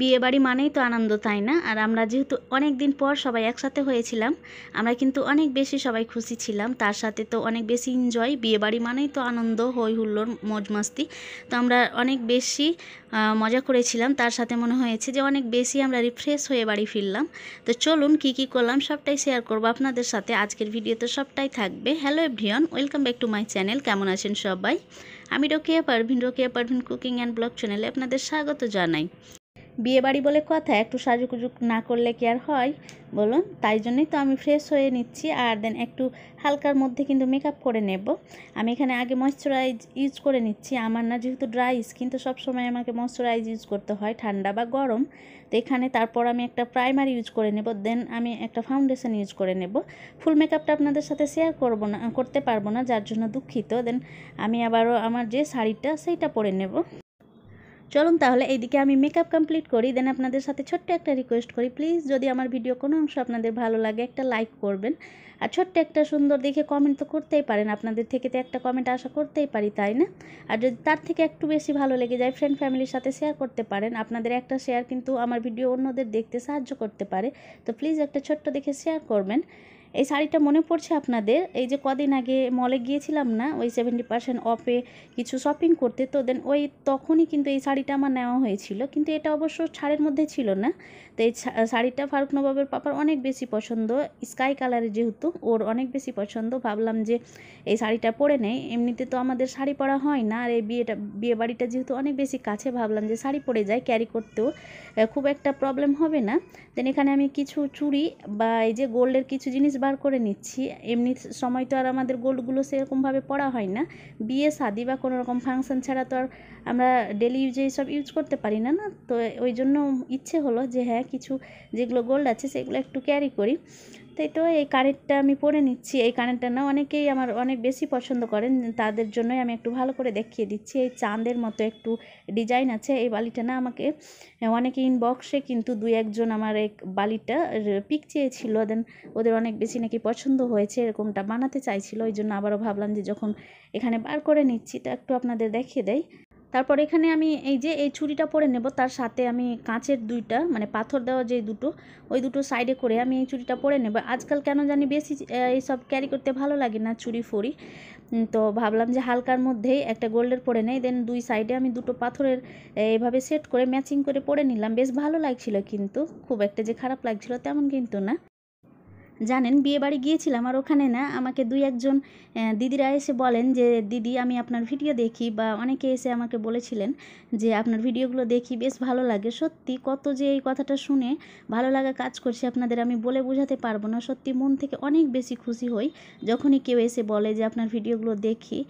বিয়ে বাড়ি মানেই তো আনন্দ তাই না আর আমরা যেহেতু অনেক দিন পর সবাই একসাথে হয়েছিলাম আমরা কিন্তু অনেক বেশি সবাই খুশি ছিলাম তার সাথে তো অনেক বেশি এনজয় বিয়ে বাড়ি মানেই তো আনন্দ হই হুল্লোর মজ মাস্তি তো আমরা অনেক বেশি মজা করেছিলাম তার সাথে মনে হয়েছে যে অনেক বেশি আমরা রিফ্রেশ হয়ে বাড়ি ফিরলাম তো চলুন কি কি করলাম সবটাই শেয়ার করব আপনাদের সাথে আজকের ভিডিওতে সবটাই থাকবে hello everyone welcome back to my channel কেমন আছেন সবাই আমি Rokeya Parvin Rokeya Parvin cooking and blog চ্যানেলে আপনাদের স্বাগত জানাই বিয়ে বাড়ি বলে কথা একটু সাজুকুজু না করলে কি আর হয় বলুন তাই জন্যই তো আমি ফ্রেশ হয়ে নিচ্ছি আর দেন একটু হালকার মধ্যে কিন্তু মেকআপ করে নেব আমি এখানে আগে ময়শ্চারাইজ ইউজ করে নিচ্ছি আমার না যেহেতু ড্রাই স্কিন তো সবসময় আমাকে ময়শ্চারাইজ ইউজ করতে হয় ঠান্ডা বা গরম তো এখানে তারপর আমি একটা প্রাইমারি ইউজ করে নেব দেন আমি একটা ফাউন্ডেশন ইউজ করে নেব ফুল মেকআপটা আপনাদের সাথে শেয়ার করবো না করতে পারবো না যার জন্য দুঃখিত দেন আমি আবারও আমার যে শাড়িটা সেইটা পরে নেব চলুন তাহলে এইদিকে আমি মেকআপ কমপ্লিট করি দেন আপনাদের সাথে ছোট্ট একটা রিকোয়েস্ট করি প্লিজ যদি আমার ভিডিও কোনো অংশ আপনাদের ভালো লাগে একটা লাইক করবেন আর ছোট্ট একটা সুন্দর দেখে কমেন্ট তো করতেই পারেন আপনাদের থেকে তো একটা কমেন্ট আশা করতেই পারি তাই না আর যদি তার থেকে একটু বেশি ভালো লেগে যায় ফ্রেন্ড ফ্যামিলির সাথে শেয়ার করতে পারেন আপনাদের একটা শেয়ার কিন্তু আমার ভিডিও অন্যদের দেখতে সাহায্য করতে পারে তো প্লিজ একটা ছোট্ট দেখে শেয়ার করবেন এই শাড়িটা মনে পড়ছে আপনাদের এই যে কদিন আগে মলে গিয়েছিলাম না ওই সেভেন্টি পার্সেন্ট অফে কিছু শপিং করতে তো দেন ওই তখনই কিন্তু এই শাড়িটা আমার নেওয়া হয়েছিল কিন্তু এটা অবশ্য ছাড়ের মধ্যে ছিল না তো এই শাড়িটা ফারুক নবাবের পাপার অনেক বেশি পছন্দ স্কাই কালারের যেহেতু ওর অনেক বেশি পছন্দ ভাবলাম যে এই শাড়িটা পরে নেই এমনিতে তো আমাদের শাড়ি পরা হয় না আর এই বিয়েটা বিয়ে বাড়িটা যেহেতু অনেক বেশি কাছে ভাবলাম যে শাড়ি পরে যায় ক্যারি করতেও খুব একটা প্রবলেম হবে না দেন এখানে আমি কিছু চুড়ি বা এই যে গোল্ডের কিছু জিনিস বার করে নিচ্ছি এমনি সময় তো আর আমাদের গোল্ডগুলো সেরকমভাবে পড়া হয় না বিয়ে শাদি বা কোনো রকম ফাংশন ছাড়া তো আর আমরা ডেলি ইউজে সব ইউজ করতে পারি না না তো ওই জন্য ইচ্ছে হলো যে হ্যাঁ কিছু যেগুলো গোল্ড আছে সেগুলো একটু ক্যারি করি তাই তো এই কানেরটা আমি পরে নিচ্ছি এই কানেরটা না অনেকেই আমার অনেক বেশি পছন্দ করেন তাদের জন্যই আমি একটু ভালো করে দেখিয়ে দিচ্ছি এই চাঁদের মতো একটু ডিজাইন আছে এই বালিটা না আমাকে অনেকে ইনবক্সে কিন্তু দুই একজন আমার এক বালিটা পিক চেয়েছিল দেন ওদের অনেক বেশি নাকি পছন্দ হয়েছে এরকমটা বানাতে চাইছিল ওই জন্য আবারও ভাবলাম যে যখন এখানে বার করে নিচ্ছি তো একটু আপনাদের দেখিয়ে দেয় তারপর এখানে আমি এই যে এই ছুরিটা পরে নেব তার সাথে আমি কাঁচের দুইটা মানে পাথর দেওয়া যে দুটো ওই দুটো সাইডে করে আমি এই ছুরিটা পরে নেব আজকাল কেন জানি বেশি এইসব ক্যারি করতে ভালো লাগে না ছুরি ফড়ি তো ভাবলাম যে হালকার মধ্যেই একটা গোল্ডের পরে নেই দেন দুই সাইডে আমি দুটো পাথরের এইভাবে সেট করে ম্যাচিং করে পরে নিলাম বেশ ভালো লাগছিল কিন্তু খুব একটা যে খারাপ লাগছিল তেমন কিন্তু না জানেন বিয়েবাড়ি গিয়েছিলাম আর ওখানে না আমাকে দুই একজন দিদিরা এসে বলেন যে দিদি আমি আপনার ভিডিও দেখি বা অনেকে এসে আমাকে বলেছিলেন যে আপনার ভিডিওগুলো দেখি বেশ ভালো লাগে সত্যি কত যে এই কথাটা শুনে ভালো লাগা কাজ করছে আপনাদের আমি বলে বোঝাতে পারবো না সত্যি মন থেকে অনেক বেশি খুশি হই যখনই কেউ এসে বলে যে আপনার ভিডিওগুলো দেখি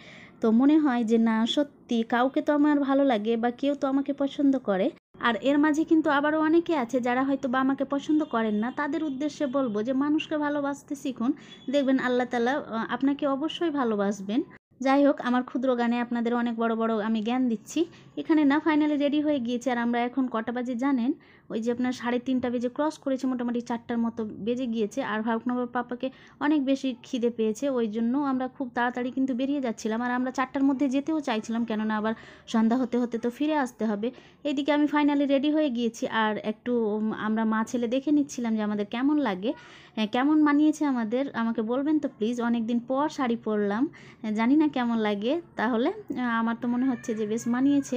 তো মনে হয় যে না সত্যি কাউকে তো আমার ভালো লাগে বা কেউ তো আমাকে পছন্দ করে আর এর মাঝে কিন্তু আবারও অনেকে আছে যারা হয়তো বা আমাকে পছন্দ করেন না তাদের উদ্দেশ্যে বলবো যে মানুষকে ভালোবাসতে শিখুন দেখবেন আল্লাহ তালা আপনাকে অবশ্যই ভালোবাসবেন যাই হোক আমার ক্ষুদ্র গানে আপনাদের অনেক বড় বড় আমি জ্ঞান দিচ্ছি এখানে না ফাইনালি রেডি হয়ে গিয়েছে আর আমরা এখন কটা বাজে জানেন ওই যে আপনার সাড়ে তিনটা বেজে ক্রস করেছে মোটামুটি চারটার মতো বেজে গিয়েছে আর ভাবনগর পাপাকে অনেক বেশি খিদে পেয়েছে ওই জন্য আমরা খুব তাড়াতাড়ি কিন্তু বেরিয়ে যাচ্ছিলাম আর আমরা চারটার মধ্যে যেতেও চাইছিলাম কেননা আবার সন্ধ্যা হতে হতে তো ফিরে আসতে হবে এইদিকে আমি ফাইনালি রেডি হয়ে গিয়েছি আর একটু আমরা মা ছেলে দেখে নিচ্ছিলাম যে আমাদের কেমন লাগে হ্যাঁ, কেমন মানিয়েছে আমাদের আমাকে বলবেন তো প্লিজ অনেক দিন পর শাড়ি পরলাম হ্যাঁ, জানি না কেমন লাগে তাহলে আমার তো মনে হচ্ছে যে বেশ মানিয়েছে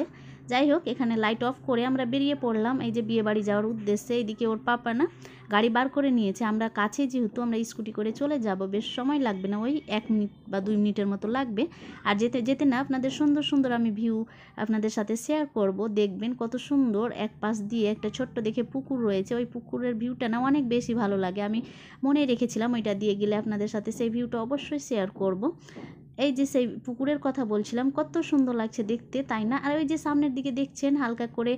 যাই হোক এখানে লাইট অফ করে আমরা বেরিয়ে পড়লাম এই যে বিয়ে বাড়ি যাওয়ার উদ্দেশ্যে এইদিকে ওর পাপা না গাড়ি বার করে নিয়েছে আমরা কাছে যেহেতু আমরা স্কুটি করে চলে যাব বেশ সময় লাগবে না ওই এক মিনিট বা দুই মিনিটের মতো লাগবে আর যেতে যেতে না আপনাদের সুন্দর সুন্দর আমি ভিউ আপনাদের সাথে শেয়ার করব দেখবেন কত সুন্দর এক পাশ দিয়ে একটা ছোট্ট দেখে পুকুর রয়েছে ওই পুকুরের ভিউটা না অনেক বেশি ভালো লাগে আমি মনে রেখেছিলাম ওইটা দিয়ে গেলে আপনাদের সাথে সেই ভিউটা অবশ্যই শেয়ার করব এই যে সেই পুকুরের কথা বলছিলাম কত সুন্দর লাগছে দেখতে তাই না আর ওই যে সামনের দিকে দেখছেন হালকা করে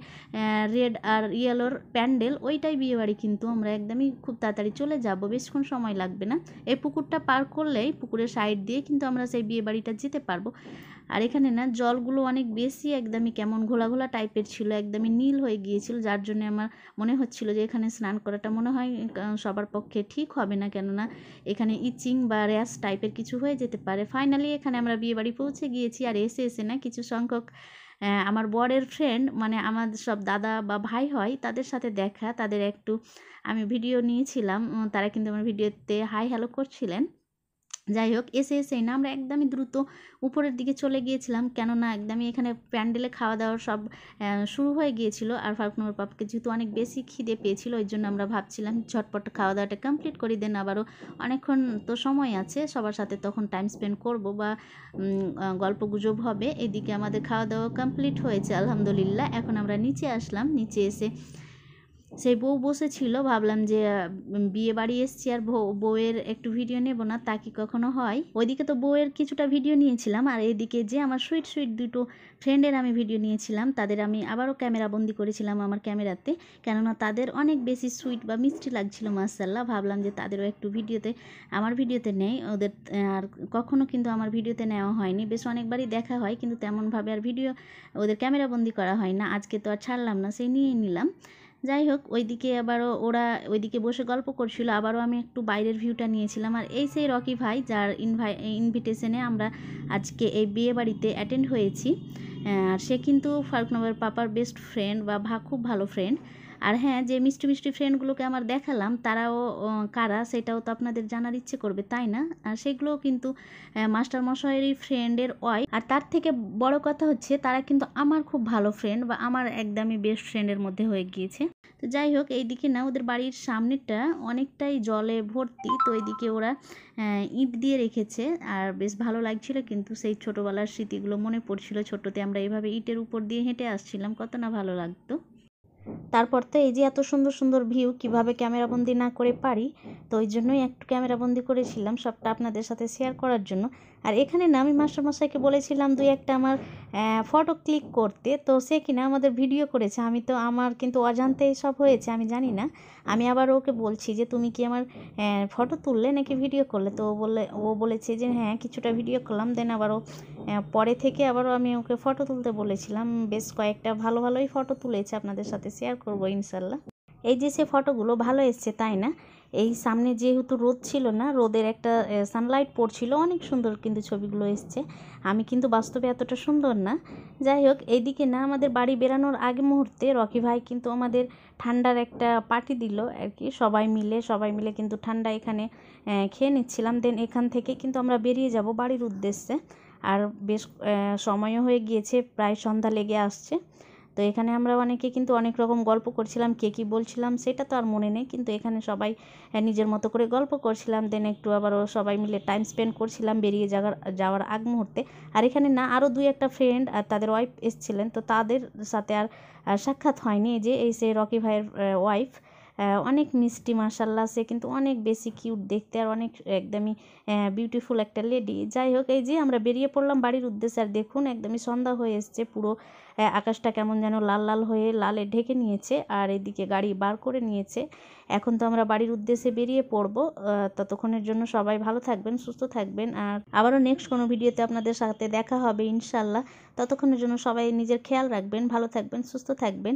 রেড আর ইয়েলোর প্যান্ডেল ওইটাই বিয়েবাড়ি কিন্তু আমরা একদমই খুব তাড়াতাড়ি চলে যাব বেশক্ষণ সময় লাগবে না এই পুকুরটা পার করলেই পুকুরের সাইড দিয়ে কিন্তু আমরা সেই বিয়েবাড়িটা যেতে পারবো আর এখানে না জলগুলো অনেক বেশি একদমই কেমন ঘোলা ঘোলা টাইপের ছিল একদমই নীল হয়ে গিয়েছিল যার জন্য আমার মনে হচ্ছিল যে এখানে স্নান করাটা মনে হয় সবার পক্ষে ঠিক হবে না কেননা এখানে ইচিং বা র্যাশ টাইপের কিছু হয়ে যেতে পারে ফাইনালি এখানে আমরা বিয়েবাড়ি পৌঁছে গিয়েছি আর এসে এসে না কিছু সংখ্যক আমার বরের ফ্রেন্ড মানে আমার সব দাদা বা ভাই হয় তাদের সাথে দেখা তাদের একটু আমি ভিডিও নিয়েছিলাম তারা কিন্তু আমার ভিডিওতে হাই হ্যালো করছিলেন যাই হোক এসে এসে না আমরা একদমই দ্রুত উপরের দিকে চলে গিয়েছিলাম কেননা একদমই এখানে প্যান্ডেলে খাওয়া দাওয়া সব শুরু হয়ে গিয়েছিল আর নম্বর পাপকে যেহেতু অনেক বেশি খিদে পেয়েছিল ওই জন্য আমরা ভাবছিলাম ঝটপট খাওয়া দাওয়াটা কমপ্লিট করে দেন আবারও অনেকক্ষণ তো সময় আছে সবার সাথে তখন টাইম স্পেন্ড করব বা গল্প গুজব হবে এদিকে আমাদের খাওয়া দাওয়া কমপ্লিট হয়েছে আলহামদুলিল্লাহ এখন আমরা নিচে আসলাম নিচে এসে সেই বউ বসেছিল ভাবলাম যে বিয়ে বাড়ি এসছি আর বউয়ের একটু ভিডিও নেব না তা কি কখনো হয় ওইদিকে তো বউয়ের কিছুটা ভিডিও নিয়েছিলাম আর এইদিকে যে আমার সুইট সুইট দুটো ফ্রেন্ডের আমি ভিডিও নিয়েছিলাম তাদের আমি আবারও ক্যামেরা বন্দি করেছিলাম আমার ক্যামেরাতে কেননা তাদের অনেক বেশি সুইট বা মিষ্টি লাগছিল মাসাল্লাহ ভাবলাম যে তাদেরও একটু ভিডিওতে আমার ভিডিওতে নেই ওদের আর কখনো কিন্তু আমার ভিডিওতে নেওয়া হয়নি বেশ অনেকবারই দেখা হয় কিন্তু তেমনভাবে আর ভিডিও ওদের ক্যামেরাবন্দি করা হয় না আজকে তো আর ছাড়লাম না সেই নিয়ে নিলাম যাই হোক ওইদিকে আবারও ওরা ওইদিকে বসে গল্প করছিল আবারও আমি একটু বাইরের ভিউটা নিয়েছিলাম আর এই সেই রকি ভাই যার ইনভাই ইনভিটেশনে আমরা আজকে এই বিয়ে বাড়িতে অ্যাটেন্ড হয়েছি আর সে কিন্তু ফারুকনগর পাপার বেস্ট ফ্রেন্ড বা ভা খুব ভালো ফ্রেন্ড আর হ্যাঁ যে মিষ্টি মিষ্টি ফ্রেন্ডগুলোকে আমার দেখালাম তারাও কারা সেটাও তো আপনাদের জানার ইচ্ছে করবে তাই না আর সেগুলোও কিন্তু মাস্টার মশাইয়েরই ফ্রেন্ডের ওয়াই আর তার থেকে বড় কথা হচ্ছে তারা কিন্তু আমার খুব ভালো ফ্রেন্ড বা আমার একদমই বেস্ট ফ্রেন্ডের মধ্যে হয়ে গিয়েছে তো যাই হোক এইদিকে না ওদের বাড়ির সামনেটা অনেকটাই জলে ভর্তি তো এইদিকে ওরা ইট দিয়ে রেখেছে আর বেশ ভালো লাগছিল কিন্তু সেই ছোটোবেলার স্মৃতিগুলো মনে পড়ছিল ছোটোতে আমরা এইভাবে ইটের উপর দিয়ে হেঁটে আসছিলাম কত না ভালো লাগতো তারপর তো এই যে এত সুন্দর সুন্দর ভিউ কিভাবে বন্দি না করে পারি তো ওই জন্যই একটু ক্যামেরা বন্দি করেছিলাম সবটা আপনাদের সাথে শেয়ার করার জন্য আর এখানে না আমি মাস্টারমশাইকে বলেছিলাম দুই একটা আমার ফটো ক্লিক করতে তো সে কিনা আমাদের ভিডিও করেছে আমি তো আমার কিন্তু অজান্তে সব হয়েছে আমি জানি না আমি আবার ওকে বলছি যে তুমি কি আমার ফটো তুললে নাকি ভিডিও করলে তো ও বলে ও বলেছে যে হ্যাঁ কিছুটা ভিডিও করলাম দেন আবারও পরে থেকে আবারও আমি ওকে ফটো তুলতে বলেছিলাম বেশ কয়েকটা ভালো ভালোই ফটো তুলেছে আপনাদের সাথে শেয়ার করবো ইনশাল্লাহ এই যে সে ফটোগুলো ভালো এসছে তাই না এই সামনে যেহেতু রোদ ছিল না রোদের একটা সানলাইট পড়ছিল অনেক সুন্দর কিন্তু ছবিগুলো এসছে আমি কিন্তু বাস্তবে এতটা সুন্দর না যাই হোক এইদিকে না আমাদের বাড়ি বেরানোর আগে মুহূর্তে রকি ভাই কিন্তু আমাদের ঠান্ডার একটা পার্টি দিল আর কি সবাই মিলে সবাই মিলে কিন্তু ঠান্ডা এখানে খেয়ে নিচ্ছিলাম দেন এখান থেকে কিন্তু আমরা বেরিয়ে যাব বাড়ির উদ্দেশ্যে আর বেশ সময়ও হয়ে গিয়েছে প্রায় সন্ধ্যা লেগে আসছে তো এখানে আমরা অনেকে কিন্তু অনেক রকম গল্প করছিলাম কে কী বলছিলাম সেটা তো আর মনে নেই কিন্তু এখানে সবাই নিজের মতো করে গল্প করছিলাম দেন একটু আবারও সবাই মিলে টাইম স্পেন্ড করছিলাম বেরিয়ে যাওয়ার যাওয়ার আগ মুহূর্তে আর এখানে না আরও দুই একটা ফ্রেন্ড আর তাদের ওয়াইফ এসছিলেন তো তাদের সাথে আর সাক্ষাৎ হয়নি যে এই সে রকি ভাইয়ের ওয়াইফ অনেক মিষ্টি মাসাল্লা আছে কিন্তু অনেক বেশি কিউট দেখতে আর অনেক একদমই বিউটিফুল একটা লেডি যাই হোক এই যে আমরা বেরিয়ে পড়লাম বাড়ির উদ্দেশ্যে আর দেখুন একদমই সন্ধ্যা হয়ে এসছে পুরো আকাশটা কেমন যেন লাল লাল হয়ে লালে ঢেকে নিয়েছে আর এদিকে গাড়ি বার করে নিয়েছে এখন তো আমরা বাড়ির উদ্দেশ্যে বেরিয়ে পড়বো ততক্ষণের জন্য সবাই ভালো থাকবেন সুস্থ থাকবেন আর আবারও নেক্সট কোনো ভিডিওতে আপনাদের সাথে দেখা হবে ইনশাল্লাহ ততক্ষণের জন্য সবাই নিজের খেয়াল রাখবেন ভালো থাকবেন সুস্থ থাকবেন